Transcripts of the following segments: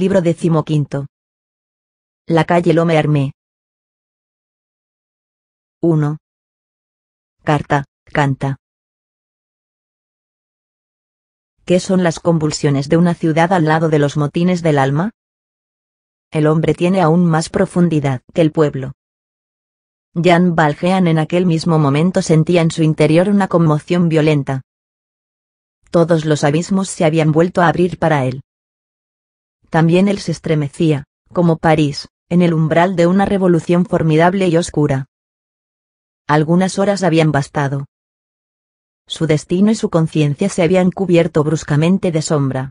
Libro decimoquinto. La calle Lome Armé. 1. Carta, canta. ¿Qué son las convulsiones de una ciudad al lado de los motines del alma? El hombre tiene aún más profundidad que el pueblo. Jan Valjean en aquel mismo momento sentía en su interior una conmoción violenta. Todos los abismos se habían vuelto a abrir para él también él se estremecía, como París, en el umbral de una revolución formidable y oscura. Algunas horas habían bastado. Su destino y su conciencia se habían cubierto bruscamente de sombra.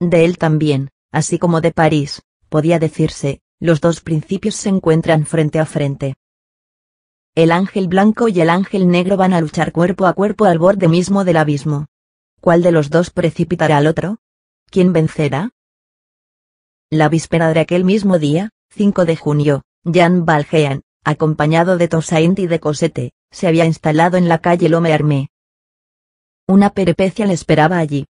De él también, así como de París, podía decirse, los dos principios se encuentran frente a frente. El ángel blanco y el ángel negro van a luchar cuerpo a cuerpo al borde mismo del abismo. ¿Cuál de los dos precipitará al otro? ¿Quién vencerá? La víspera de aquel mismo día, 5 de junio, Jean Valjean, acompañado de Toussaint y de Cosette, se había instalado en la calle lomé Una peripecia le esperaba allí.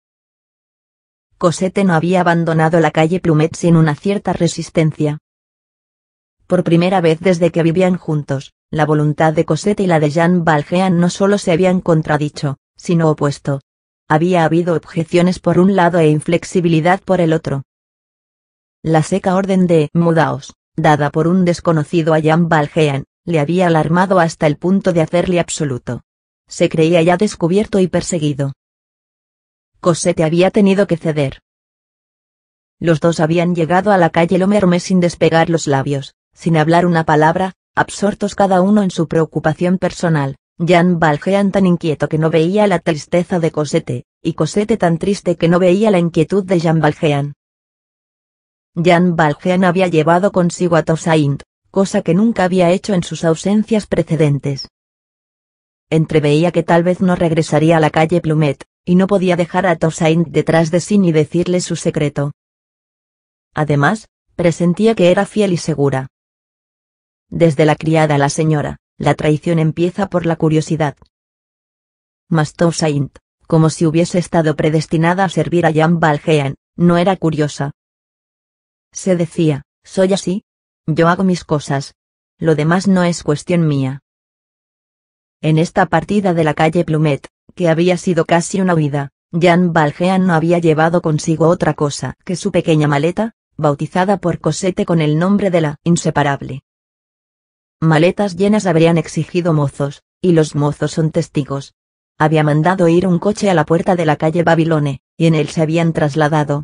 Cosette no había abandonado la calle Plumet sin una cierta resistencia. Por primera vez desde que vivían juntos, la voluntad de Cosette y la de Jean Valjean no solo se habían contradicho, sino opuesto. Había habido objeciones por un lado e inflexibilidad por el otro. La seca orden de «mudaos», dada por un desconocido a Jean Valjean, le había alarmado hasta el punto de hacerle absoluto. Se creía ya descubierto y perseguido. Cosette había tenido que ceder. Los dos habían llegado a la calle Lomerme sin despegar los labios, sin hablar una palabra, absortos cada uno en su preocupación personal, Jean Valjean tan inquieto que no veía la tristeza de Cosette, y Cosette tan triste que no veía la inquietud de Jean Valjean. Jan Valjean había llevado consigo a Toussaint, cosa que nunca había hecho en sus ausencias precedentes. Entreveía que tal vez no regresaría a la calle Plumet, y no podía dejar a Tosaint detrás de sí ni decirle su secreto. Además, presentía que era fiel y segura. Desde la criada a la señora, la traición empieza por la curiosidad. Mas Toussaint, como si hubiese estado predestinada a servir a Jan Valjean, no era curiosa, se decía, soy así. Yo hago mis cosas. Lo demás no es cuestión mía. En esta partida de la calle Plumet, que había sido casi una huida, Jean Valjean no había llevado consigo otra cosa que su pequeña maleta, bautizada por Cosette con el nombre de la inseparable. Maletas llenas habrían exigido mozos, y los mozos son testigos. Había mandado ir un coche a la puerta de la calle Babilone, y en él se habían trasladado,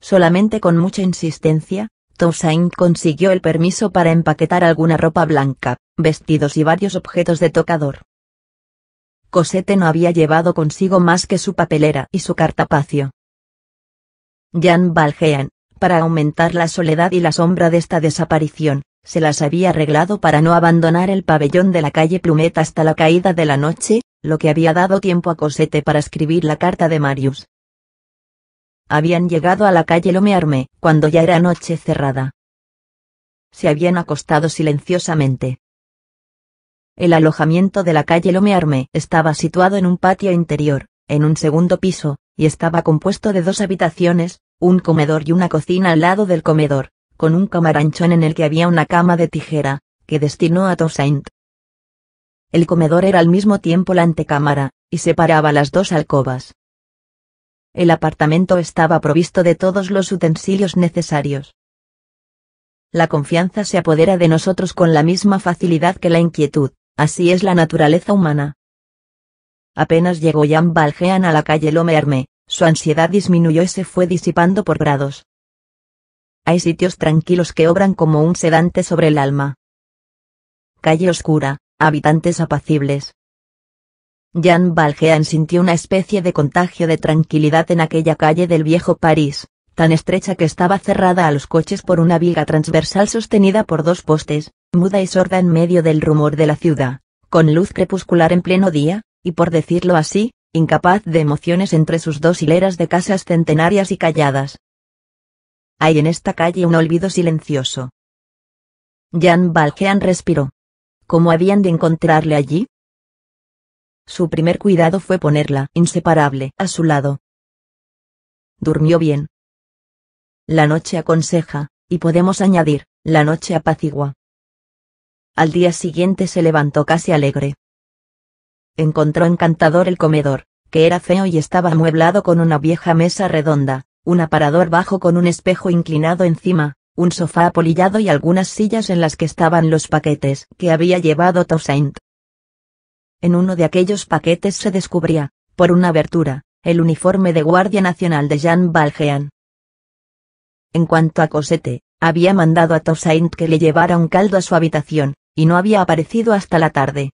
Solamente con mucha insistencia, Toussaint consiguió el permiso para empaquetar alguna ropa blanca, vestidos y varios objetos de tocador. Cosette no había llevado consigo más que su papelera y su cartapacio. Jean Valjean, para aumentar la soledad y la sombra de esta desaparición, se las había arreglado para no abandonar el pabellón de la calle Plumet hasta la caída de la noche, lo que había dado tiempo a Cosette para escribir la carta de Marius, habían llegado a la calle Lomearme, cuando ya era noche cerrada. Se habían acostado silenciosamente. El alojamiento de la calle Lomearme estaba situado en un patio interior, en un segundo piso, y estaba compuesto de dos habitaciones, un comedor y una cocina al lado del comedor, con un camaranchón en el que había una cama de tijera, que destinó a Toussaint. El comedor era al mismo tiempo la antecámara, y separaba las dos alcobas. El apartamento estaba provisto de todos los utensilios necesarios. La confianza se apodera de nosotros con la misma facilidad que la inquietud, así es la naturaleza humana. Apenas llegó Jan Valjean a la calle Lomerme, su ansiedad disminuyó y se fue disipando por grados. Hay sitios tranquilos que obran como un sedante sobre el alma. Calle oscura, habitantes apacibles, Jean Valjean sintió una especie de contagio de tranquilidad en aquella calle del viejo París, tan estrecha que estaba cerrada a los coches por una viga transversal sostenida por dos postes, muda y sorda en medio del rumor de la ciudad, con luz crepuscular en pleno día, y por decirlo así, incapaz de emociones entre sus dos hileras de casas centenarias y calladas. Hay en esta calle un olvido silencioso. Jean Valjean respiró. ¿Cómo habían de encontrarle allí? Su primer cuidado fue ponerla, inseparable, a su lado. Durmió bien. La noche aconseja, y podemos añadir, la noche apacigua. Al día siguiente se levantó casi alegre. Encontró encantador el comedor, que era feo y estaba amueblado con una vieja mesa redonda, un aparador bajo con un espejo inclinado encima, un sofá apolillado y algunas sillas en las que estaban los paquetes que había llevado Toussaint. En uno de aquellos paquetes se descubría, por una abertura, el uniforme de Guardia Nacional de Jean Valjean. En cuanto a Cosette, había mandado a Toussaint que le llevara un caldo a su habitación, y no había aparecido hasta la tarde.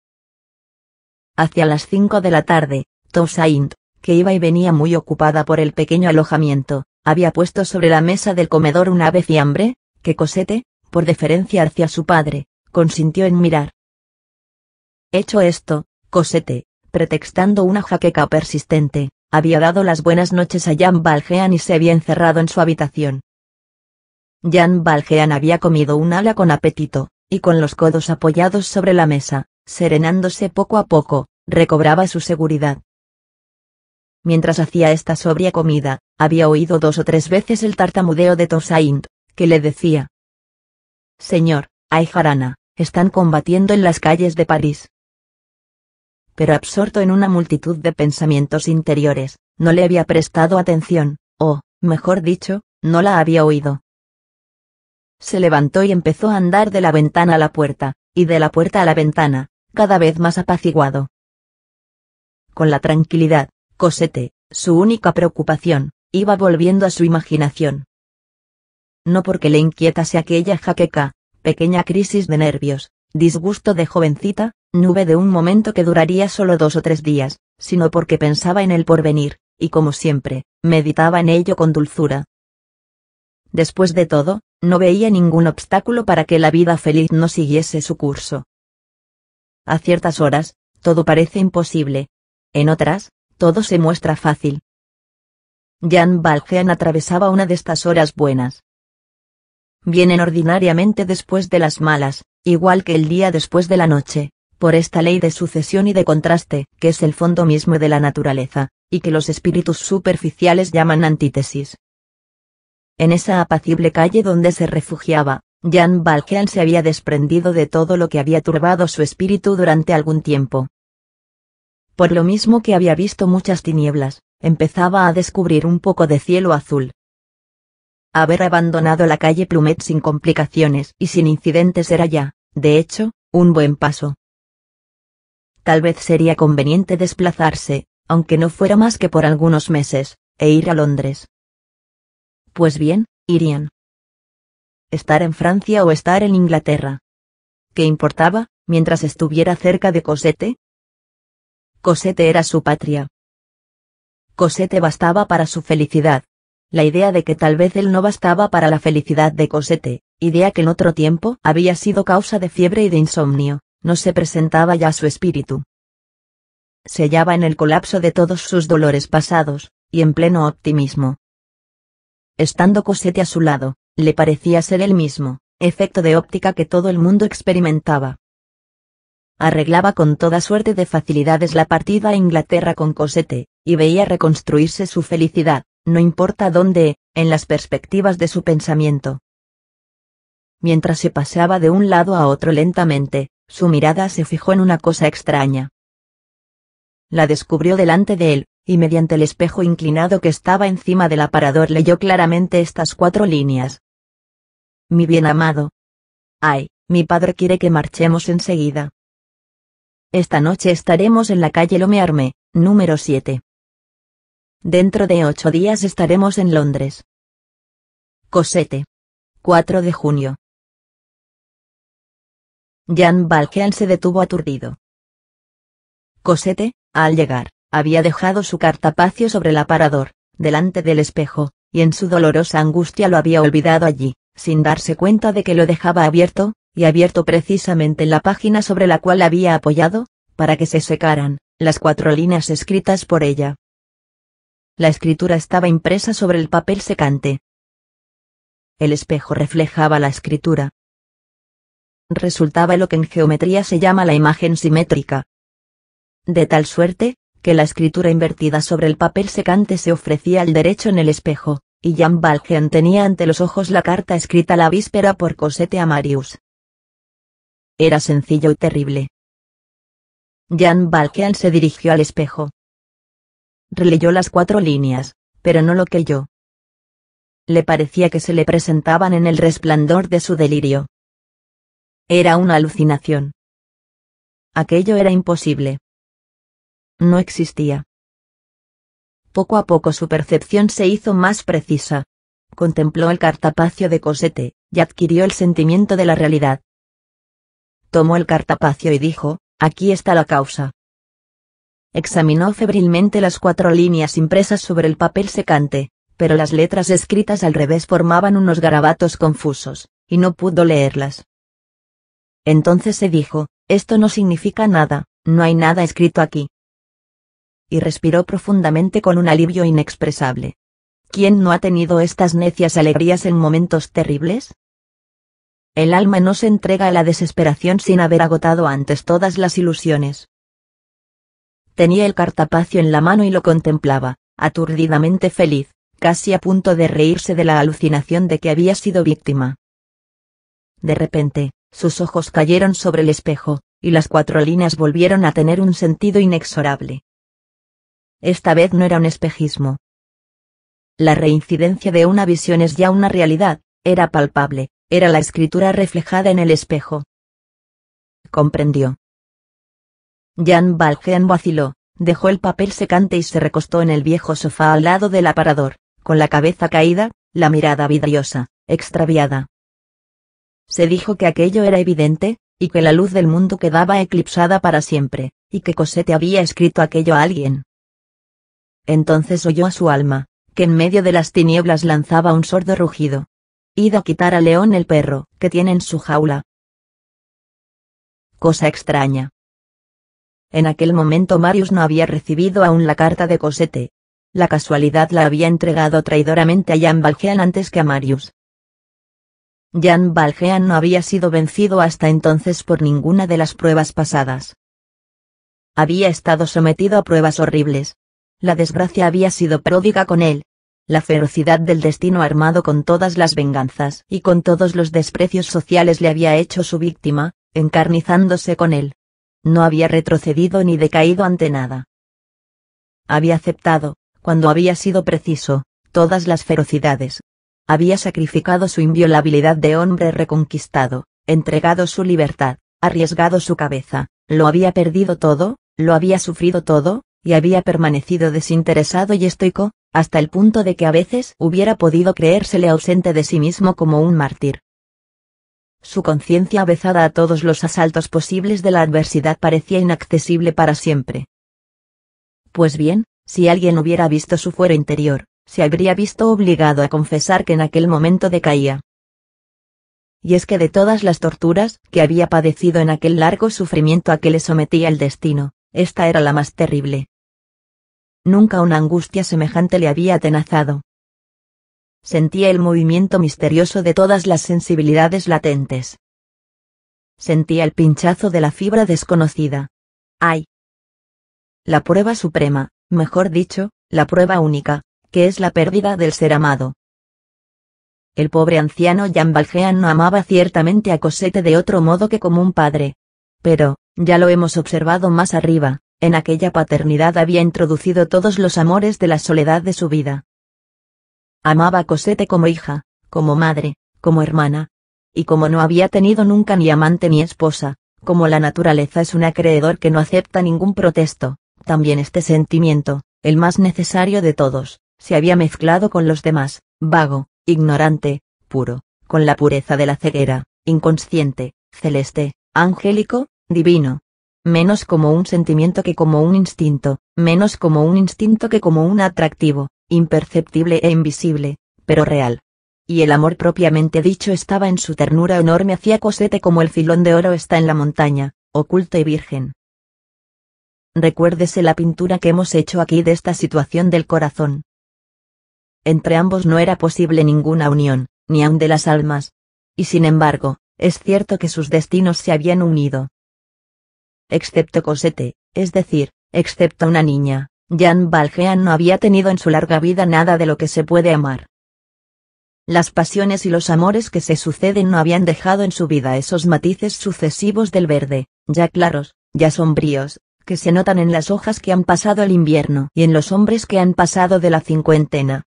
Hacia las cinco de la tarde, Toussaint, que iba y venía muy ocupada por el pequeño alojamiento, había puesto sobre la mesa del comedor un ave fiambre, que Cosette, por deferencia hacia su padre, consintió en mirar. Hecho esto, Cosette, pretextando una jaqueca persistente, había dado las buenas noches a Jean Valjean y se había encerrado en su habitación. Jean Valjean había comido un ala con apetito, y con los codos apoyados sobre la mesa, serenándose poco a poco, recobraba su seguridad. Mientras hacía esta sobria comida, había oído dos o tres veces el tartamudeo de Toussaint, que le decía: Señor, hay jarana, están combatiendo en las calles de París pero absorto en una multitud de pensamientos interiores, no le había prestado atención, o, mejor dicho, no la había oído. Se levantó y empezó a andar de la ventana a la puerta, y de la puerta a la ventana, cada vez más apaciguado. Con la tranquilidad, Cosette, su única preocupación, iba volviendo a su imaginación. No porque le inquietase aquella jaqueca, pequeña crisis de nervios, disgusto de jovencita, nube de un momento que duraría solo dos o tres días, sino porque pensaba en el porvenir, y como siempre, meditaba en ello con dulzura. Después de todo, no veía ningún obstáculo para que la vida feliz no siguiese su curso. A ciertas horas, todo parece imposible. En otras, todo se muestra fácil. Jan Valjean atravesaba una de estas horas buenas. Vienen ordinariamente después de las malas, igual que el día después de la noche, por esta ley de sucesión y de contraste, que es el fondo mismo de la naturaleza, y que los espíritus superficiales llaman antítesis. En esa apacible calle donde se refugiaba, Jan Valjean se había desprendido de todo lo que había turbado su espíritu durante algún tiempo. Por lo mismo que había visto muchas tinieblas, empezaba a descubrir un poco de cielo azul. Haber abandonado la calle Plumet sin complicaciones y sin incidentes era ya, de hecho, un buen paso tal vez sería conveniente desplazarse, aunque no fuera más que por algunos meses, e ir a Londres. Pues bien, irían. Estar en Francia o estar en Inglaterra. ¿Qué importaba, mientras estuviera cerca de Cosette? Cosette era su patria. Cosette bastaba para su felicidad. La idea de que tal vez él no bastaba para la felicidad de Cosette, idea que en otro tiempo había sido causa de fiebre y de insomnio, no se presentaba ya su espíritu. Se hallaba en el colapso de todos sus dolores pasados, y en pleno optimismo. Estando Cosette a su lado, le parecía ser el mismo, efecto de óptica que todo el mundo experimentaba. Arreglaba con toda suerte de facilidades la partida a Inglaterra con Cosette, y veía reconstruirse su felicidad, no importa dónde, en las perspectivas de su pensamiento. Mientras se paseaba de un lado a otro lentamente, su mirada se fijó en una cosa extraña. La descubrió delante de él, y mediante el espejo inclinado que estaba encima del aparador leyó claramente estas cuatro líneas. Mi bien amado. Ay, mi padre quiere que marchemos enseguida. Esta noche estaremos en la calle Lomearme, número 7. Dentro de ocho días estaremos en Londres. Cosete. 4 de junio. Jan Valjean se detuvo aturdido. Cosette, al llegar, había dejado su cartapacio sobre el aparador, delante del espejo, y en su dolorosa angustia lo había olvidado allí, sin darse cuenta de que lo dejaba abierto, y abierto precisamente en la página sobre la cual había apoyado, para que se secaran, las cuatro líneas escritas por ella. La escritura estaba impresa sobre el papel secante. El espejo reflejaba la escritura, resultaba lo que en geometría se llama la imagen simétrica. De tal suerte, que la escritura invertida sobre el papel secante se ofrecía al derecho en el espejo, y Jean Valjean tenía ante los ojos la carta escrita la víspera por Cosette a Marius. Era sencillo y terrible. Jean Valjean se dirigió al espejo. Releyó las cuatro líneas, pero no lo que yo. Le parecía que se le presentaban en el resplandor de su delirio, era una alucinación. Aquello era imposible. No existía. Poco a poco su percepción se hizo más precisa. Contempló el cartapacio de Cosette, y adquirió el sentimiento de la realidad. Tomó el cartapacio y dijo, aquí está la causa. Examinó febrilmente las cuatro líneas impresas sobre el papel secante, pero las letras escritas al revés formaban unos garabatos confusos, y no pudo leerlas. Entonces se dijo, esto no significa nada, no hay nada escrito aquí. Y respiró profundamente con un alivio inexpresable. ¿Quién no ha tenido estas necias alegrías en momentos terribles? El alma no se entrega a la desesperación sin haber agotado antes todas las ilusiones. Tenía el cartapacio en la mano y lo contemplaba, aturdidamente feliz, casi a punto de reírse de la alucinación de que había sido víctima. De repente, sus ojos cayeron sobre el espejo, y las cuatro líneas volvieron a tener un sentido inexorable. Esta vez no era un espejismo. La reincidencia de una visión es ya una realidad, era palpable, era la escritura reflejada en el espejo. Comprendió. Jan Valjean vaciló, dejó el papel secante y se recostó en el viejo sofá al lado del aparador, con la cabeza caída, la mirada vidriosa, extraviada. Se dijo que aquello era evidente, y que la luz del mundo quedaba eclipsada para siempre, y que Cosette había escrito aquello a alguien. Entonces oyó a su alma, que en medio de las tinieblas lanzaba un sordo rugido. Ido a quitar a León el perro, que tiene en su jaula. Cosa extraña. En aquel momento Marius no había recibido aún la carta de Cosette. La casualidad la había entregado traidoramente a Jean Valjean antes que a Marius. Jan Valjean no había sido vencido hasta entonces por ninguna de las pruebas pasadas. Había estado sometido a pruebas horribles. La desgracia había sido pródiga con él. La ferocidad del destino armado con todas las venganzas y con todos los desprecios sociales le había hecho su víctima, encarnizándose con él. No había retrocedido ni decaído ante nada. Había aceptado, cuando había sido preciso, todas las ferocidades, había sacrificado su inviolabilidad de hombre reconquistado, entregado su libertad, arriesgado su cabeza, lo había perdido todo, lo había sufrido todo, y había permanecido desinteresado y estoico, hasta el punto de que a veces hubiera podido creérsele ausente de sí mismo como un mártir. Su conciencia avezada a todos los asaltos posibles de la adversidad parecía inaccesible para siempre. Pues bien, si alguien hubiera visto su fuero interior, se habría visto obligado a confesar que en aquel momento decaía. Y es que de todas las torturas que había padecido en aquel largo sufrimiento a que le sometía el destino, esta era la más terrible. Nunca una angustia semejante le había atenazado. Sentía el movimiento misterioso de todas las sensibilidades latentes. Sentía el pinchazo de la fibra desconocida. ¡Ay! La prueba suprema, mejor dicho, la prueba única, que es la pérdida del ser amado. El pobre anciano Jean Valjean no amaba ciertamente a Cosette de otro modo que como un padre. Pero, ya lo hemos observado más arriba, en aquella paternidad había introducido todos los amores de la soledad de su vida. Amaba a Cosette como hija, como madre, como hermana. Y como no había tenido nunca ni amante ni esposa, como la naturaleza es un acreedor que no acepta ningún protesto, también este sentimiento, el más necesario de todos, se había mezclado con los demás, vago, ignorante, puro, con la pureza de la ceguera, inconsciente, celeste, angélico, divino. Menos como un sentimiento que como un instinto, menos como un instinto que como un atractivo, imperceptible e invisible, pero real. Y el amor propiamente dicho estaba en su ternura enorme hacia Cosete como el filón de oro está en la montaña, oculto y virgen. Recuérdese la pintura que hemos hecho aquí de esta situación del corazón, entre ambos no era posible ninguna unión, ni aun de las almas. Y sin embargo, es cierto que sus destinos se habían unido. Excepto Cosette, es decir, excepto una niña, Jean Valjean no había tenido en su larga vida nada de lo que se puede amar. Las pasiones y los amores que se suceden no habían dejado en su vida esos matices sucesivos del verde, ya claros, ya sombríos, que se notan en las hojas que han pasado el invierno y en los hombres que han pasado de la cincuentena,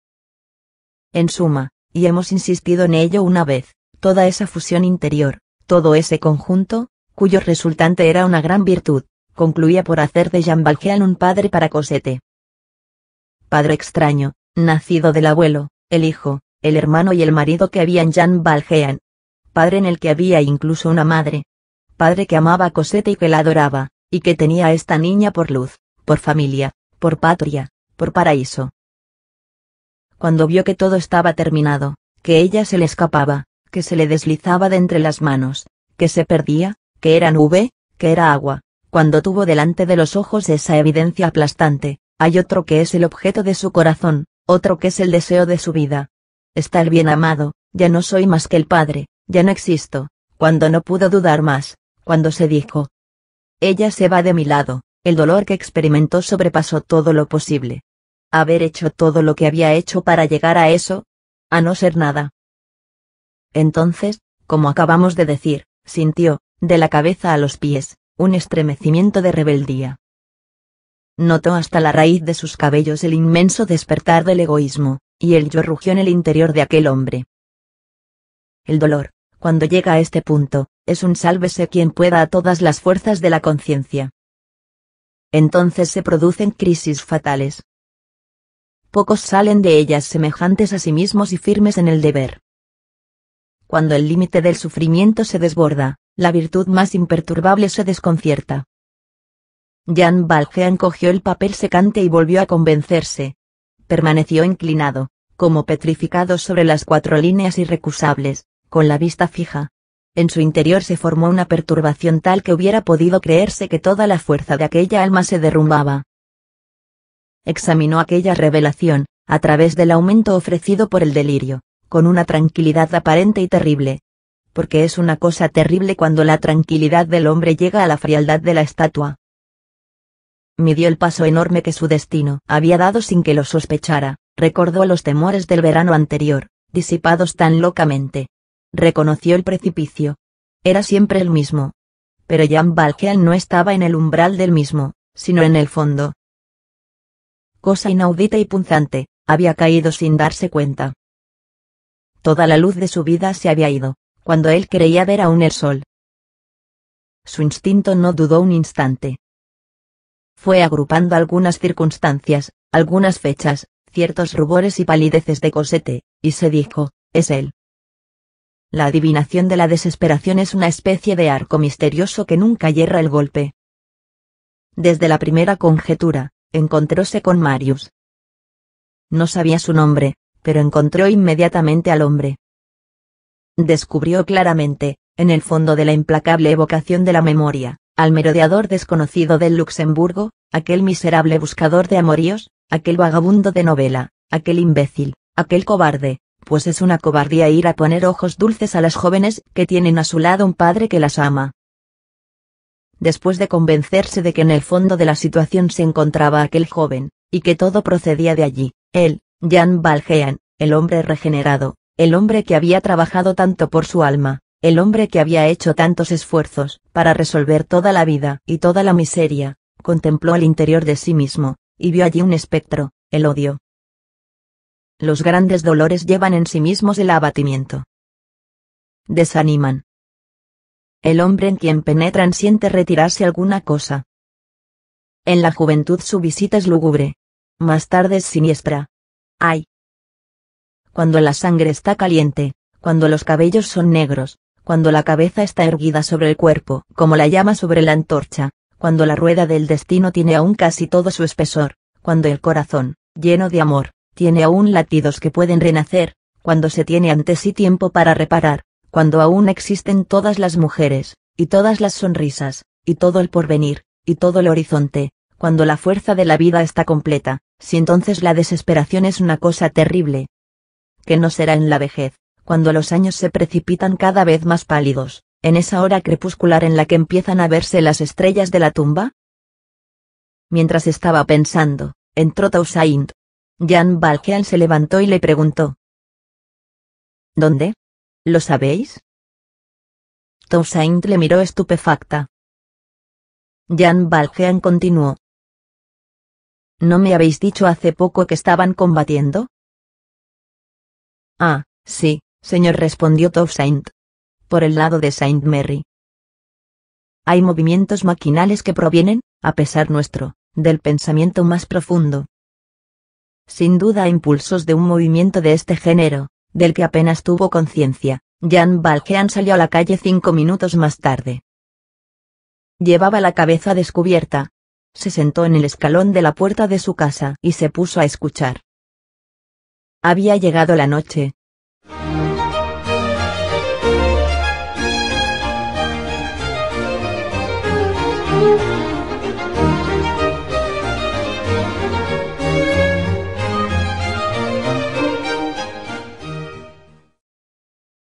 en suma, y hemos insistido en ello una vez, toda esa fusión interior, todo ese conjunto, cuyo resultante era una gran virtud, concluía por hacer de Jean Valjean un padre para Cosette. Padre extraño, nacido del abuelo, el hijo, el hermano y el marido que había en Jean Valjean. Padre en el que había incluso una madre. Padre que amaba a Cosette y que la adoraba, y que tenía a esta niña por luz, por familia, por patria, por paraíso cuando vio que todo estaba terminado, que ella se le escapaba, que se le deslizaba de entre las manos, que se perdía, que era nube, que era agua, cuando tuvo delante de los ojos esa evidencia aplastante, hay otro que es el objeto de su corazón, otro que es el deseo de su vida. Está el bien amado, ya no soy más que el Padre, ya no existo, cuando no pudo dudar más, cuando se dijo. Ella se va de mi lado, el dolor que experimentó sobrepasó todo lo posible haber hecho todo lo que había hecho para llegar a eso, a no ser nada. Entonces, como acabamos de decir, sintió, de la cabeza a los pies, un estremecimiento de rebeldía. Notó hasta la raíz de sus cabellos el inmenso despertar del egoísmo, y el yo rugió en el interior de aquel hombre. El dolor, cuando llega a este punto, es un sálvese quien pueda a todas las fuerzas de la conciencia. Entonces se producen crisis fatales, pocos salen de ellas semejantes a sí mismos y firmes en el deber. Cuando el límite del sufrimiento se desborda, la virtud más imperturbable se desconcierta. Jan Valjean cogió el papel secante y volvió a convencerse. Permaneció inclinado, como petrificado sobre las cuatro líneas irrecusables, con la vista fija. En su interior se formó una perturbación tal que hubiera podido creerse que toda la fuerza de aquella alma se derrumbaba examinó aquella revelación, a través del aumento ofrecido por el delirio, con una tranquilidad aparente y terrible. Porque es una cosa terrible cuando la tranquilidad del hombre llega a la frialdad de la estatua. Midió el paso enorme que su destino había dado sin que lo sospechara, recordó los temores del verano anterior, disipados tan locamente. Reconoció el precipicio. Era siempre el mismo. Pero Jan Valjean no estaba en el umbral del mismo, sino en el fondo, cosa inaudita y punzante, había caído sin darse cuenta. Toda la luz de su vida se había ido, cuando él creía ver aún el sol. Su instinto no dudó un instante. Fue agrupando algunas circunstancias, algunas fechas, ciertos rubores y palideces de Cosette, y se dijo, es él. La adivinación de la desesperación es una especie de arco misterioso que nunca yerra el golpe. Desde la primera conjetura, encontróse con Marius. No sabía su nombre, pero encontró inmediatamente al hombre. Descubrió claramente, en el fondo de la implacable evocación de la memoria, al merodeador desconocido del Luxemburgo, aquel miserable buscador de amoríos, aquel vagabundo de novela, aquel imbécil, aquel cobarde, pues es una cobardía ir a poner ojos dulces a las jóvenes que tienen a su lado un padre que las ama, después de convencerse de que en el fondo de la situación se encontraba aquel joven, y que todo procedía de allí, él, Jan Valjean, el hombre regenerado, el hombre que había trabajado tanto por su alma, el hombre que había hecho tantos esfuerzos para resolver toda la vida y toda la miseria, contempló al interior de sí mismo, y vio allí un espectro, el odio. Los grandes dolores llevan en sí mismos el abatimiento. Desaniman, el hombre en quien penetran siente retirarse alguna cosa. En la juventud su visita es lúgubre. Más tarde es siniestra. Ay. Cuando la sangre está caliente, cuando los cabellos son negros, cuando la cabeza está erguida sobre el cuerpo, como la llama sobre la antorcha, cuando la rueda del destino tiene aún casi todo su espesor, cuando el corazón, lleno de amor, tiene aún latidos que pueden renacer, cuando se tiene ante sí tiempo para reparar, cuando aún existen todas las mujeres, y todas las sonrisas, y todo el porvenir, y todo el horizonte, cuando la fuerza de la vida está completa, si entonces la desesperación es una cosa terrible. ¿Qué no será en la vejez, cuando los años se precipitan cada vez más pálidos, en esa hora crepuscular en la que empiezan a verse las estrellas de la tumba? Mientras estaba pensando, entró Toussaint. Jan Valjean se levantó y le preguntó. ¿Dónde? ¿Lo sabéis? Toussaint le miró estupefacta. Jean Valjean continuó. ¿No me habéis dicho hace poco que estaban combatiendo? Ah, sí, señor respondió Toussaint. Por el lado de Saint Mary. Hay movimientos maquinales que provienen, a pesar nuestro, del pensamiento más profundo. Sin duda impulsos de un movimiento de este género, del que apenas tuvo conciencia, Jan Valjean salió a la calle cinco minutos más tarde. Llevaba la cabeza descubierta. Se sentó en el escalón de la puerta de su casa y se puso a escuchar. Había llegado la noche,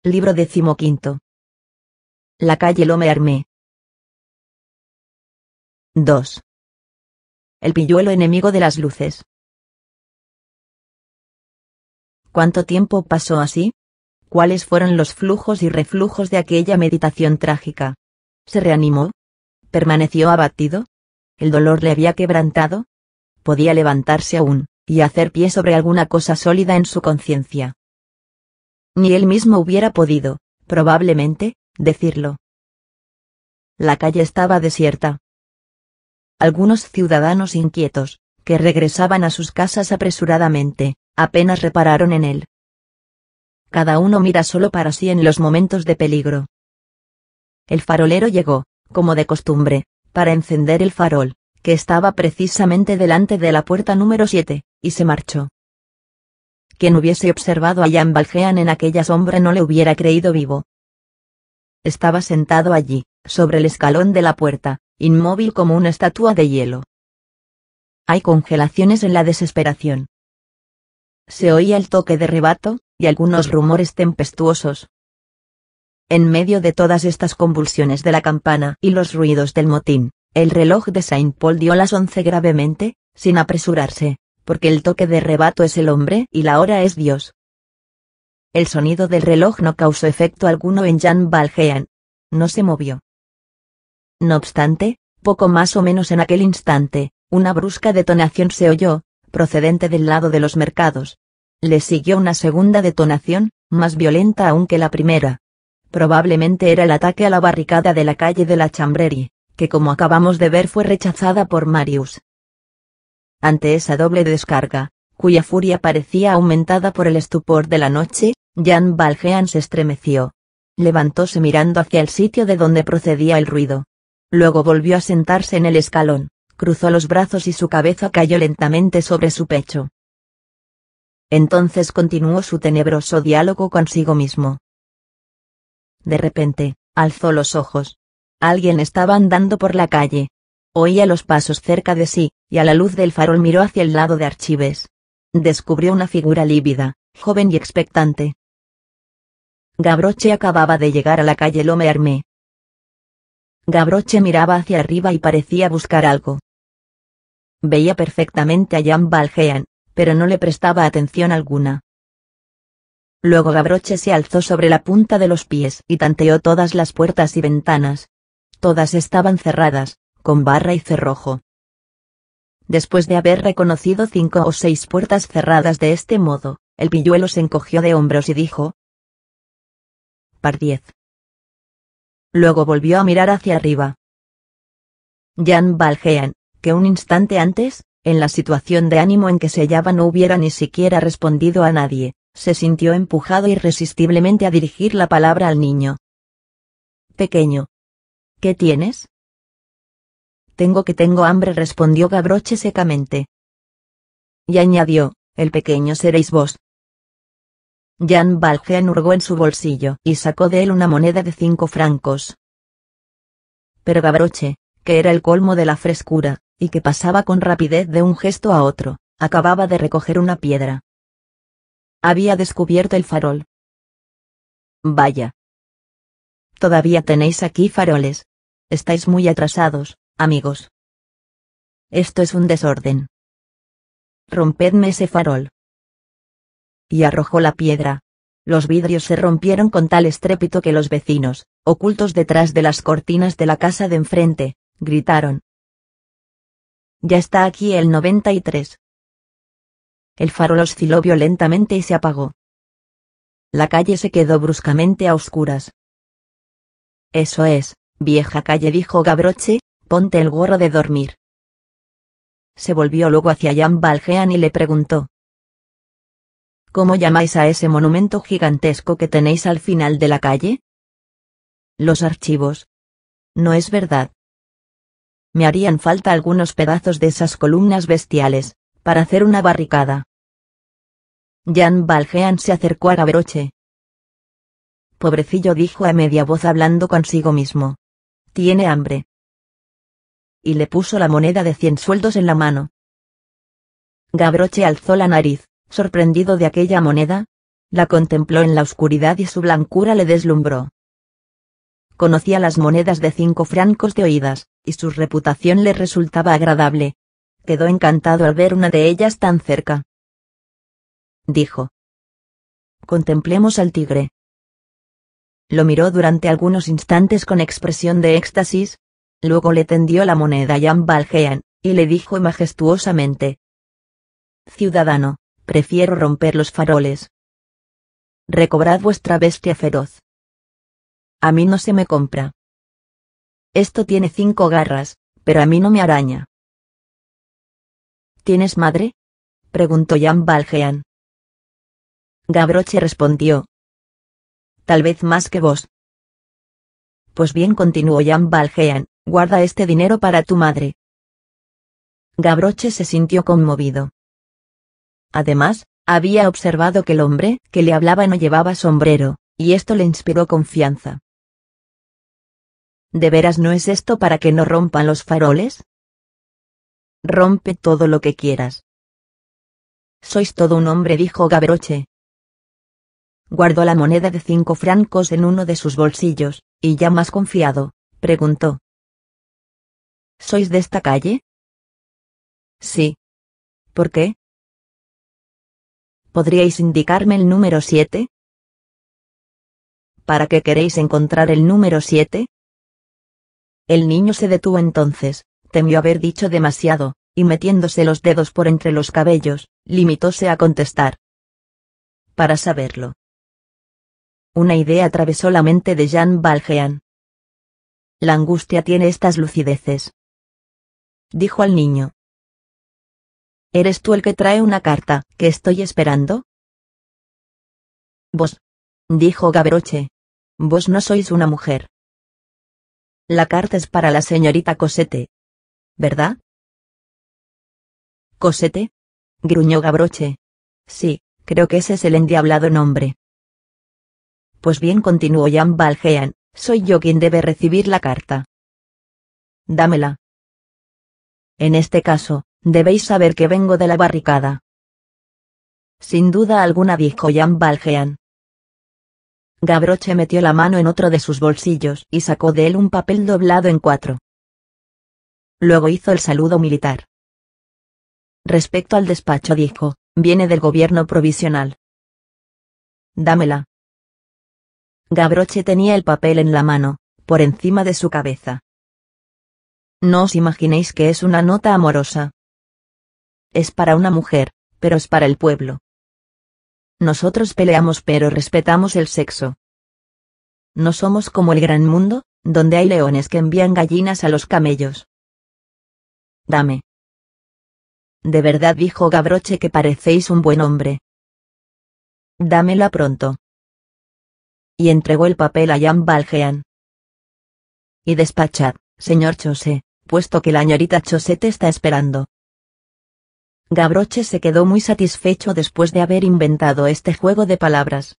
Libro decimoquinto. La calle Lome Armé. 2. El pilluelo enemigo de las luces. ¿Cuánto tiempo pasó así? ¿Cuáles fueron los flujos y reflujos de aquella meditación trágica? ¿Se reanimó? ¿Permaneció abatido? ¿El dolor le había quebrantado? Podía levantarse aún, y hacer pie sobre alguna cosa sólida en su conciencia. Ni él mismo hubiera podido, probablemente, decirlo. La calle estaba desierta. Algunos ciudadanos inquietos, que regresaban a sus casas apresuradamente, apenas repararon en él. Cada uno mira solo para sí en los momentos de peligro. El farolero llegó, como de costumbre, para encender el farol, que estaba precisamente delante de la puerta número 7, y se marchó quien hubiese observado a Jan Valjean en aquella sombra no le hubiera creído vivo. Estaba sentado allí, sobre el escalón de la puerta, inmóvil como una estatua de hielo. Hay congelaciones en la desesperación. Se oía el toque de rebato, y algunos rumores tempestuosos. En medio de todas estas convulsiones de la campana y los ruidos del motín, el reloj de Saint Paul dio las once gravemente, sin apresurarse, porque el toque de rebato es el hombre y la hora es Dios. El sonido del reloj no causó efecto alguno en Jean Valjean. No se movió. No obstante, poco más o menos en aquel instante, una brusca detonación se oyó, procedente del lado de los mercados. Le siguió una segunda detonación, más violenta aún que la primera. Probablemente era el ataque a la barricada de la calle de la Chambrerie, que como acabamos de ver fue rechazada por Marius ante esa doble descarga, cuya furia parecía aumentada por el estupor de la noche, Jan Valjean se estremeció. Levantóse mirando hacia el sitio de donde procedía el ruido. Luego volvió a sentarse en el escalón, cruzó los brazos y su cabeza cayó lentamente sobre su pecho. Entonces continuó su tenebroso diálogo consigo mismo. De repente, alzó los ojos. Alguien estaba andando por la calle, Oía los pasos cerca de sí, y a la luz del farol miró hacia el lado de Archives. Descubrió una figura lívida, joven y expectante. Gabroche acababa de llegar a la calle Lome Armé. Gabroche miraba hacia arriba y parecía buscar algo. Veía perfectamente a Jan Valjean, pero no le prestaba atención alguna. Luego Gabroche se alzó sobre la punta de los pies y tanteó todas las puertas y ventanas. Todas estaban cerradas, con barra y cerrojo. Después de haber reconocido cinco o seis puertas cerradas de este modo, el pilluelo se encogió de hombros y dijo, Par 10. Luego volvió a mirar hacia arriba. Jan Valjean, que un instante antes, en la situación de ánimo en que se hallaba no hubiera ni siquiera respondido a nadie, se sintió empujado irresistiblemente a dirigir la palabra al niño. Pequeño. ¿Qué tienes? Tengo que tengo hambre respondió Gabroche secamente. Y añadió, el pequeño seréis vos. Jean Valjean hurgó en su bolsillo y sacó de él una moneda de cinco francos. Pero Gabroche, que era el colmo de la frescura, y que pasaba con rapidez de un gesto a otro, acababa de recoger una piedra. Había descubierto el farol. Vaya. Todavía tenéis aquí faroles. Estáis muy atrasados, amigos. Esto es un desorden. Rompedme ese farol. Y arrojó la piedra. Los vidrios se rompieron con tal estrépito que los vecinos, ocultos detrás de las cortinas de la casa de enfrente, gritaron. Ya está aquí el 93. El farol osciló violentamente y se apagó. La calle se quedó bruscamente a oscuras. Eso es, vieja calle dijo Gabroche, Ponte el gorro de dormir. Se volvió luego hacia Jan Valjean y le preguntó. ¿Cómo llamáis a ese monumento gigantesco que tenéis al final de la calle? Los archivos. No es verdad. Me harían falta algunos pedazos de esas columnas bestiales, para hacer una barricada. Jan Valjean se acercó a Gavroche. Pobrecillo dijo a media voz hablando consigo mismo. Tiene hambre y le puso la moneda de cien sueldos en la mano. Gavroche alzó la nariz, sorprendido de aquella moneda. La contempló en la oscuridad y su blancura le deslumbró. Conocía las monedas de cinco francos de oídas, y su reputación le resultaba agradable. Quedó encantado al ver una de ellas tan cerca. Dijo. Contemplemos al tigre. Lo miró durante algunos instantes con expresión de éxtasis, Luego le tendió la moneda a Jan y le dijo majestuosamente. Ciudadano, prefiero romper los faroles. Recobrad vuestra bestia feroz. A mí no se me compra. Esto tiene cinco garras, pero a mí no me araña. ¿Tienes madre? preguntó Jan Valjean. Gavroche respondió. Tal vez más que vos. Pues bien continuó Jan guarda este dinero para tu madre. Gavroche se sintió conmovido. Además, había observado que el hombre que le hablaba no llevaba sombrero, y esto le inspiró confianza. ¿De veras no es esto para que no rompan los faroles? Rompe todo lo que quieras. Sois todo un hombre, dijo Gavroche. Guardó la moneda de cinco francos en uno de sus bolsillos, y ya más confiado, preguntó, ¿Sois de esta calle? Sí. ¿Por qué? ¿Podríais indicarme el número 7? ¿Para qué queréis encontrar el número 7? El niño se detuvo entonces, temió haber dicho demasiado, y metiéndose los dedos por entre los cabellos, limitóse a contestar. Para saberlo. Una idea atravesó la mente de Jean Valjean. La angustia tiene estas lucideces dijo al niño. ¿Eres tú el que trae una carta, que estoy esperando? Vos, dijo gabroche Vos no sois una mujer. La carta es para la señorita Cosette. ¿Verdad? Cosette? gruñó Gabroche. Sí, creo que ese es el endiablado nombre. Pues bien, continuó Jean Valjean, soy yo quien debe recibir la carta. Dámela, en este caso, debéis saber que vengo de la barricada. Sin duda alguna dijo Jan Valjean. Gavroche metió la mano en otro de sus bolsillos y sacó de él un papel doblado en cuatro. Luego hizo el saludo militar. Respecto al despacho dijo, viene del gobierno provisional. Dámela. Gavroche tenía el papel en la mano, por encima de su cabeza. No os imaginéis que es una nota amorosa. Es para una mujer, pero es para el pueblo. Nosotros peleamos pero respetamos el sexo. No somos como el gran mundo, donde hay leones que envían gallinas a los camellos. Dame. De verdad dijo Gabroche que parecéis un buen hombre. Dámela pronto. Y entregó el papel a Jan Valjean. Y despachad, señor José puesto que la señorita Chosette está esperando. Gabroche se quedó muy satisfecho después de haber inventado este juego de palabras.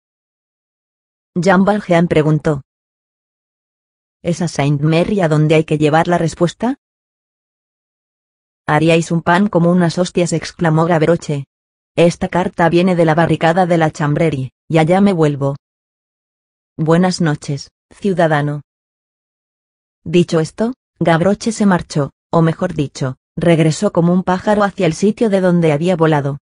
Jean Valjean preguntó. ¿Es a Saint Mary a donde hay que llevar la respuesta? Haríais un pan como unas hostias, exclamó Gabroche. Esta carta viene de la barricada de la Chambrerie, y allá me vuelvo. Buenas noches, ciudadano. Dicho esto, Gabroche se marchó, o mejor dicho, regresó como un pájaro hacia el sitio de donde había volado.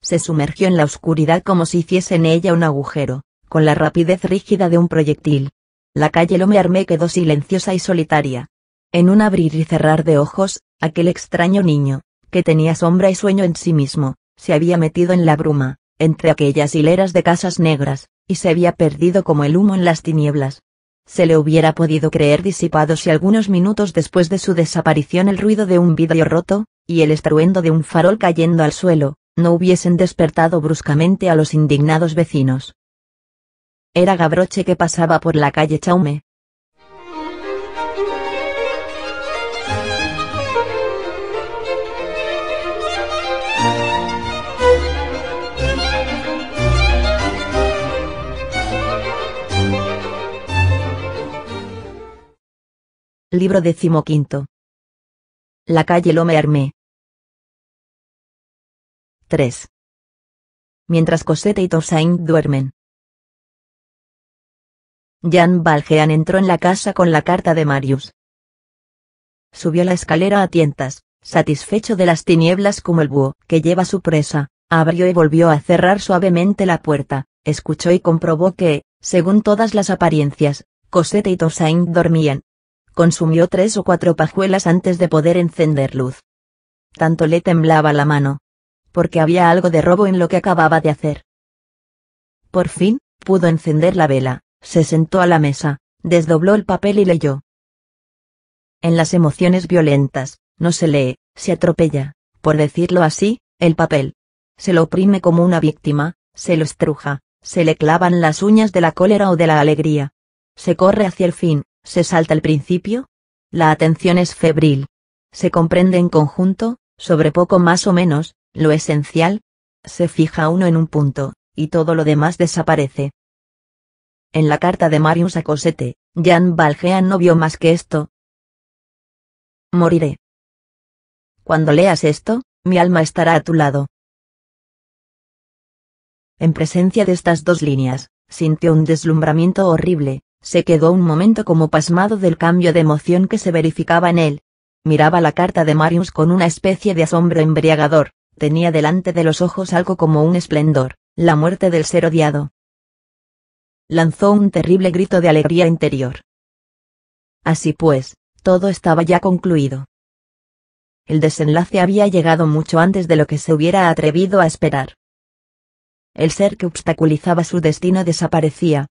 Se sumergió en la oscuridad como si hiciese en ella un agujero, con la rapidez rígida de un proyectil. La calle Lomearme quedó silenciosa y solitaria. En un abrir y cerrar de ojos, aquel extraño niño, que tenía sombra y sueño en sí mismo, se había metido en la bruma, entre aquellas hileras de casas negras, y se había perdido como el humo en las tinieblas se le hubiera podido creer disipado si algunos minutos después de su desaparición el ruido de un vidrio roto, y el estruendo de un farol cayendo al suelo, no hubiesen despertado bruscamente a los indignados vecinos. Era Gabroche que pasaba por la calle Chaume, Libro decimoquinto. La calle Lomé Armé. 3. Mientras Cosette y Toussaint duermen. Jean Valjean entró en la casa con la carta de Marius. Subió la escalera a tientas, satisfecho de las tinieblas como el búho que lleva su presa, abrió y volvió a cerrar suavemente la puerta, escuchó y comprobó que, según todas las apariencias, Cosette y Toussaint dormían, Consumió tres o cuatro pajuelas antes de poder encender luz. Tanto le temblaba la mano. Porque había algo de robo en lo que acababa de hacer. Por fin, pudo encender la vela, se sentó a la mesa, desdobló el papel y leyó. En las emociones violentas, no se lee, se atropella, por decirlo así, el papel. Se lo oprime como una víctima, se lo estruja, se le clavan las uñas de la cólera o de la alegría. Se corre hacia el fin, se salta el principio. La atención es febril. Se comprende en conjunto, sobre poco más o menos, lo esencial. Se fija uno en un punto, y todo lo demás desaparece. En la carta de Marius a Cosette, Jean Valjean no vio más que esto. Moriré. Cuando leas esto, mi alma estará a tu lado. En presencia de estas dos líneas, sintió un deslumbramiento horrible, se quedó un momento como pasmado del cambio de emoción que se verificaba en él. Miraba la carta de Marius con una especie de asombro embriagador, tenía delante de los ojos algo como un esplendor, la muerte del ser odiado. Lanzó un terrible grito de alegría interior. Así pues, todo estaba ya concluido. El desenlace había llegado mucho antes de lo que se hubiera atrevido a esperar. El ser que obstaculizaba su destino desaparecía,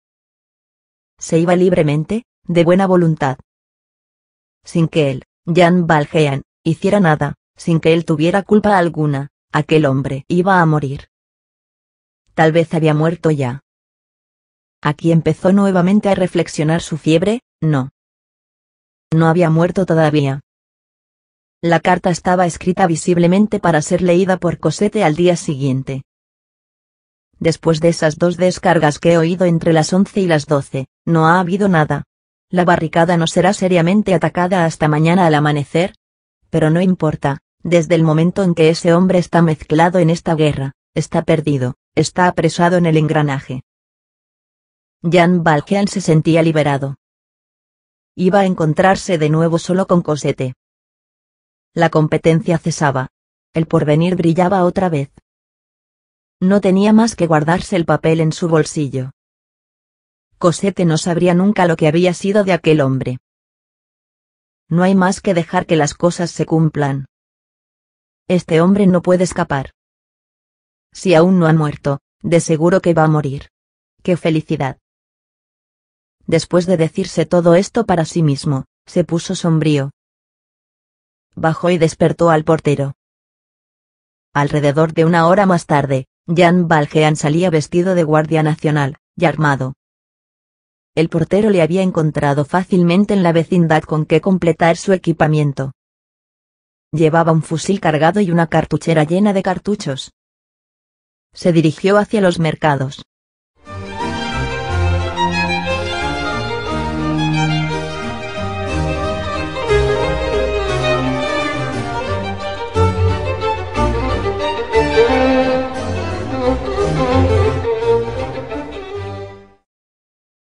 se iba libremente, de buena voluntad. Sin que él, Jan Valjean, hiciera nada, sin que él tuviera culpa alguna, aquel hombre iba a morir. Tal vez había muerto ya. Aquí empezó nuevamente a reflexionar su fiebre, no. No había muerto todavía. La carta estaba escrita visiblemente para ser leída por Cosette al día siguiente. Después de esas dos descargas que he oído entre las 11 y las 12, no ha habido nada. La barricada no será seriamente atacada hasta mañana al amanecer. Pero no importa, desde el momento en que ese hombre está mezclado en esta guerra, está perdido, está apresado en el engranaje. Jan Valjean se sentía liberado. Iba a encontrarse de nuevo solo con Cosette. La competencia cesaba. El porvenir brillaba otra vez. No tenía más que guardarse el papel en su bolsillo. Cosette no sabría nunca lo que había sido de aquel hombre. No hay más que dejar que las cosas se cumplan. Este hombre no puede escapar. Si aún no ha muerto, de seguro que va a morir. ¡Qué felicidad! Después de decirse todo esto para sí mismo, se puso sombrío. Bajó y despertó al portero. Alrededor de una hora más tarde, Jan Valjean salía vestido de guardia nacional, y armado. El portero le había encontrado fácilmente en la vecindad con qué completar su equipamiento. Llevaba un fusil cargado y una cartuchera llena de cartuchos. Se dirigió hacia los mercados.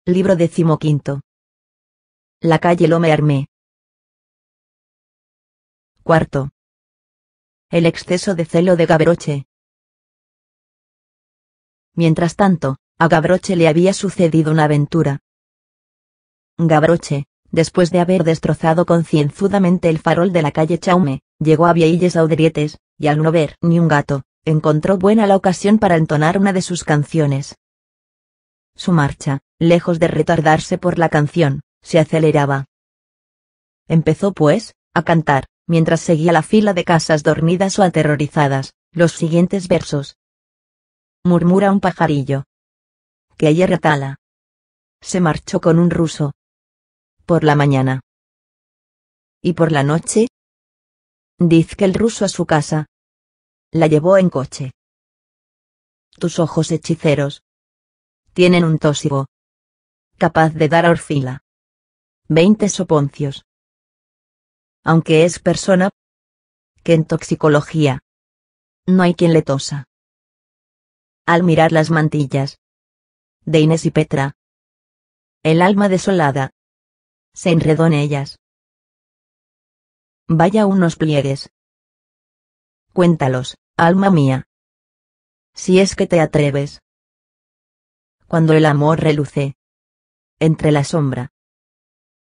Libro decimoquinto. La calle Lome Armé. Cuarto. El exceso de celo de Gavroche. Mientras tanto, a Gavroche le había sucedido una aventura. Gavroche, después de haber destrozado concienzudamente el farol de la calle Chaume, llegó a Vieilles Audrietes, y al no ver ni un gato, encontró buena la ocasión para entonar una de sus canciones. Su marcha, lejos de retardarse por la canción, se aceleraba. Empezó, pues, a cantar, mientras seguía la fila de casas dormidas o aterrorizadas, los siguientes versos. Murmura un pajarillo. Que ayer retala. Se marchó con un ruso. Por la mañana. ¿Y por la noche? Diz que el ruso a su casa. La llevó en coche. Tus ojos hechiceros. Tienen un tósigo capaz de dar a Orfila. 20 soponcios. Aunque es persona que en toxicología no hay quien le tosa. Al mirar las mantillas de Inés y Petra, el alma desolada se enredó en ellas. Vaya unos pliegues. Cuéntalos, alma mía. Si es que te atreves. Cuando el amor reluce, entre la sombra.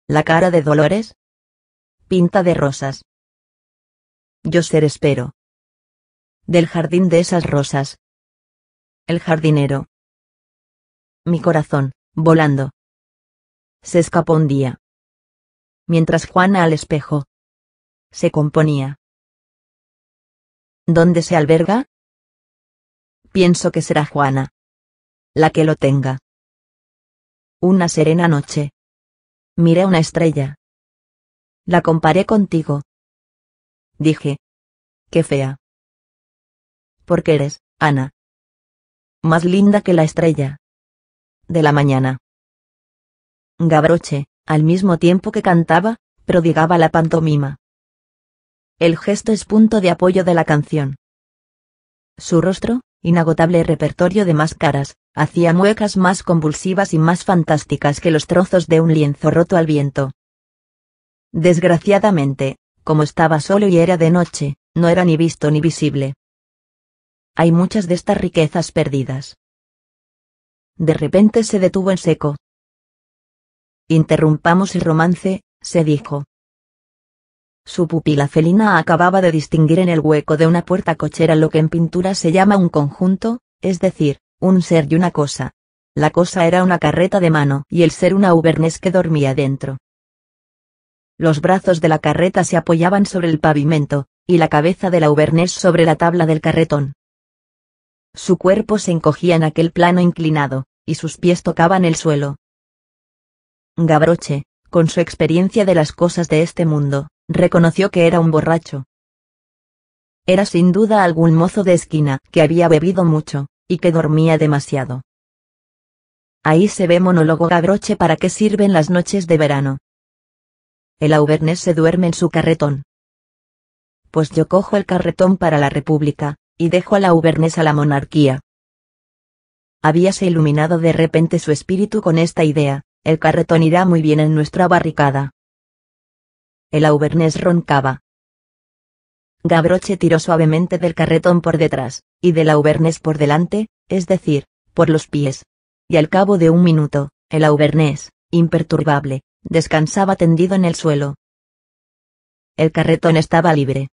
La cara de Dolores. Pinta de rosas. Yo ser espero. Del jardín de esas rosas. El jardinero. Mi corazón, volando. Se escapó un día. Mientras Juana al espejo. Se componía. ¿Dónde se alberga? Pienso que será Juana. La que lo tenga. Una serena noche. Miré una estrella. La comparé contigo. Dije. Qué fea. Porque eres, Ana. Más linda que la estrella. De la mañana. Gabroche, al mismo tiempo que cantaba, prodigaba la pantomima. El gesto es punto de apoyo de la canción. Su rostro, inagotable repertorio de máscaras, hacía muecas más convulsivas y más fantásticas que los trozos de un lienzo roto al viento. Desgraciadamente, como estaba solo y era de noche, no era ni visto ni visible. Hay muchas de estas riquezas perdidas. De repente se detuvo en seco. Interrumpamos el romance, se dijo. Su pupila felina acababa de distinguir en el hueco de una puerta cochera lo que en pintura se llama un conjunto, es decir, un ser y una cosa. La cosa era una carreta de mano y el ser una ubernés que dormía dentro. Los brazos de la carreta se apoyaban sobre el pavimento, y la cabeza de la sobre la tabla del carretón. Su cuerpo se encogía en aquel plano inclinado, y sus pies tocaban el suelo. Gabroche, con su experiencia de las cosas de este mundo, reconoció que era un borracho. Era sin duda algún mozo de esquina que había bebido mucho, y que dormía demasiado. Ahí se ve monólogo Gabroche para qué sirven las noches de verano. El auvernés se duerme en su carretón. Pues yo cojo el carretón para la república, y dejo al auvernés a la monarquía. Habíase iluminado de repente su espíritu con esta idea, el carretón irá muy bien en nuestra barricada. El auvernés roncaba, Gavroche tiró suavemente del carretón por detrás, y del auvernés por delante, es decir, por los pies. Y al cabo de un minuto, el auvernés, imperturbable, descansaba tendido en el suelo. El carretón estaba libre.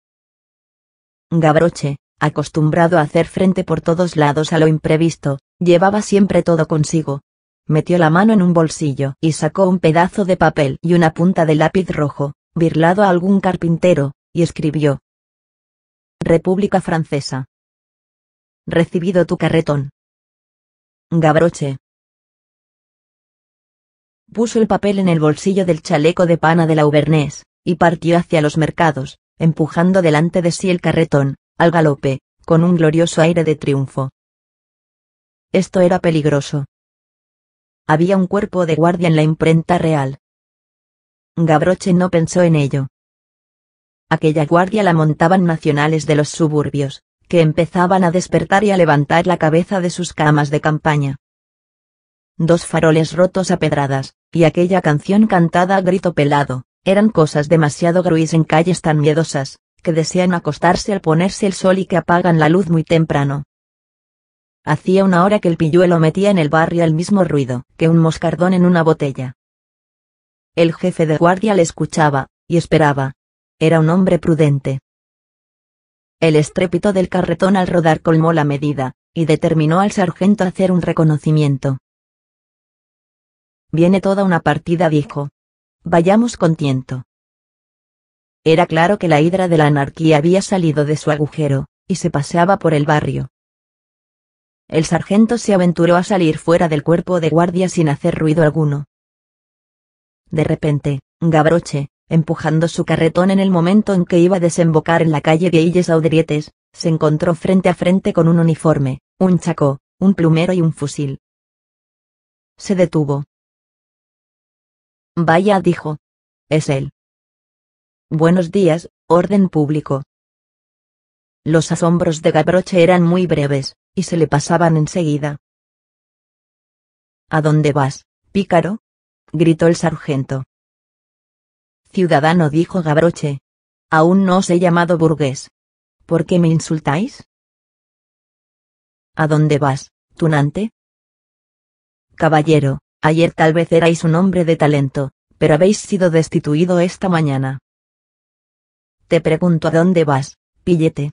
Gavroche, acostumbrado a hacer frente por todos lados a lo imprevisto, llevaba siempre todo consigo. Metió la mano en un bolsillo y sacó un pedazo de papel y una punta de lápiz rojo, virlado a algún carpintero, y escribió, República Francesa. Recibido tu carretón. Gabroche. Puso el papel en el bolsillo del chaleco de pana de la Auvernés, y partió hacia los mercados, empujando delante de sí el carretón, al galope, con un glorioso aire de triunfo. Esto era peligroso. Había un cuerpo de guardia en la imprenta real. Gabroche no pensó en ello. Aquella guardia la montaban nacionales de los suburbios, que empezaban a despertar y a levantar la cabeza de sus camas de campaña. Dos faroles rotos a pedradas, y aquella canción cantada a grito pelado, eran cosas demasiado gruís en calles tan miedosas, que desean acostarse al ponerse el sol y que apagan la luz muy temprano. Hacía una hora que el pilluelo metía en el barrio el mismo ruido que un moscardón en una botella. El jefe de guardia le escuchaba, y esperaba, era un hombre prudente. El estrépito del carretón al rodar colmó la medida, y determinó al sargento hacer un reconocimiento. Viene toda una partida, dijo. Vayamos con tiento. Era claro que la hidra de la anarquía había salido de su agujero, y se paseaba por el barrio. El sargento se aventuró a salir fuera del cuerpo de guardia sin hacer ruido alguno. De repente, Gabroche, empujando su carretón en el momento en que iba a desembocar en la calle Illes Audrietes, se encontró frente a frente con un uniforme, un chaco, un plumero y un fusil. Se detuvo. Vaya, dijo. Es él. Buenos días, orden público. Los asombros de Gabroche eran muy breves, y se le pasaban enseguida. ¿A dónde vas, pícaro? gritó el sargento. Ciudadano dijo Gabroche. Aún no os he llamado burgués. ¿Por qué me insultáis? ¿A dónde vas, tunante? Caballero, ayer tal vez erais un hombre de talento, pero habéis sido destituido esta mañana. Te pregunto a dónde vas, pillete.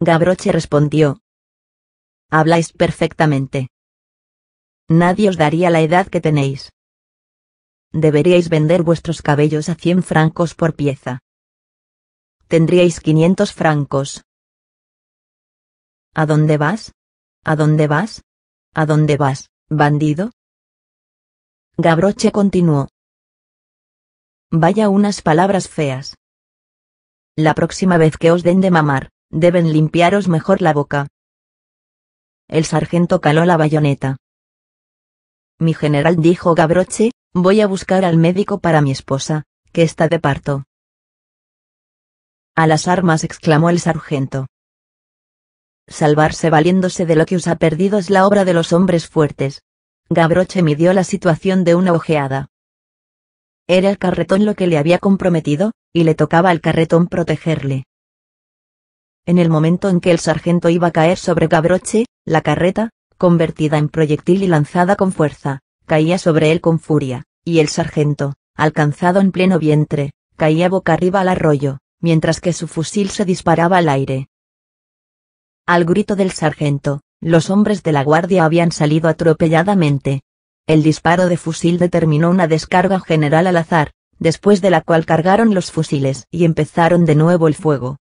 Gabroche respondió. Habláis perfectamente. Nadie os daría la edad que tenéis deberíais vender vuestros cabellos a 100 francos por pieza. Tendríais 500 francos. ¿A dónde vas? ¿A dónde vas? ¿A dónde vas, bandido? Gabroche continuó. Vaya unas palabras feas. La próxima vez que os den de mamar, deben limpiaros mejor la boca. El sargento caló la bayoneta. Mi general dijo Gabroche, Voy a buscar al médico para mi esposa, que está de parto. A las armas exclamó el sargento. Salvarse valiéndose de lo que os ha perdido es la obra de los hombres fuertes. Gabroche midió la situación de una ojeada. Era el carretón lo que le había comprometido, y le tocaba al carretón protegerle. En el momento en que el sargento iba a caer sobre Gabroche, la carreta, convertida en proyectil y lanzada con fuerza, caía sobre él con furia y el sargento, alcanzado en pleno vientre, caía boca arriba al arroyo, mientras que su fusil se disparaba al aire. Al grito del sargento, los hombres de la guardia habían salido atropelladamente. El disparo de fusil determinó una descarga general al azar, después de la cual cargaron los fusiles y empezaron de nuevo el fuego.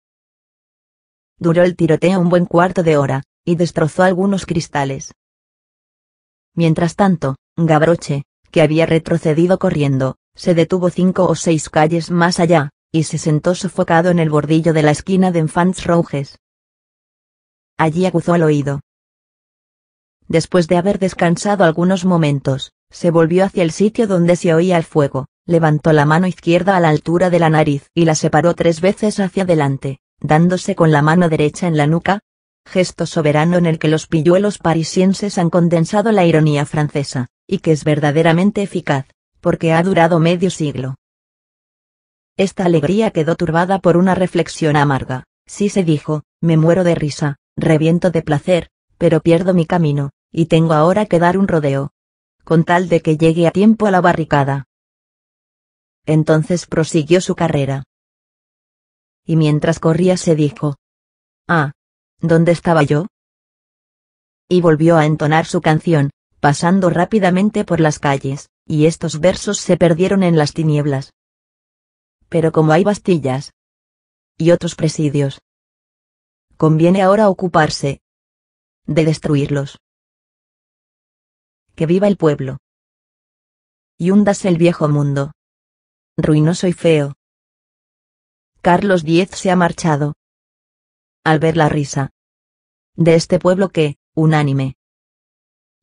Duró el tiroteo un buen cuarto de hora, y destrozó algunos cristales. Mientras tanto, Gabroche, que había retrocedido corriendo, se detuvo cinco o seis calles más allá, y se sentó sofocado en el bordillo de la esquina de Enfants Rouges. Allí aguzó el oído. Después de haber descansado algunos momentos, se volvió hacia el sitio donde se oía el fuego, levantó la mano izquierda a la altura de la nariz y la separó tres veces hacia adelante, dándose con la mano derecha en la nuca, gesto soberano en el que los pilluelos parisienses han condensado la ironía francesa y que es verdaderamente eficaz, porque ha durado medio siglo. Esta alegría quedó turbada por una reflexión amarga. Sí se dijo, me muero de risa, reviento de placer, pero pierdo mi camino, y tengo ahora que dar un rodeo. Con tal de que llegue a tiempo a la barricada. Entonces prosiguió su carrera. Y mientras corría se dijo. Ah. ¿Dónde estaba yo? Y volvió a entonar su canción, pasando rápidamente por las calles, y estos versos se perdieron en las tinieblas. Pero como hay bastillas y otros presidios, conviene ahora ocuparse de destruirlos. Que viva el pueblo. Y húndase el viejo mundo. Ruinoso y feo. Carlos X se ha marchado. Al ver la risa de este pueblo que, unánime,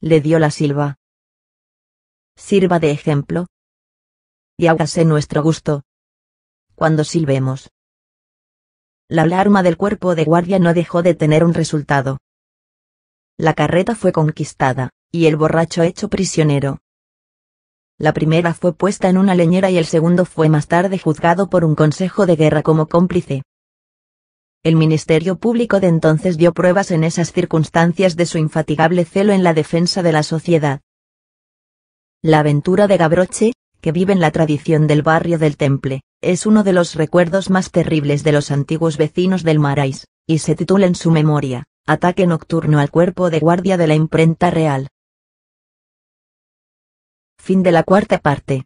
le dio la silva. Sirva de ejemplo. Y hágase nuestro gusto. Cuando silbemos. La alarma del cuerpo de guardia no dejó de tener un resultado. La carreta fue conquistada, y el borracho hecho prisionero. La primera fue puesta en una leñera y el segundo fue más tarde juzgado por un consejo de guerra como cómplice. El Ministerio Público de entonces dio pruebas en esas circunstancias de su infatigable celo en la defensa de la sociedad. La aventura de Gabroche, que vive en la tradición del barrio del Temple, es uno de los recuerdos más terribles de los antiguos vecinos del Marais, y se titula en su memoria, Ataque nocturno al cuerpo de guardia de la imprenta real. Fin de la cuarta parte.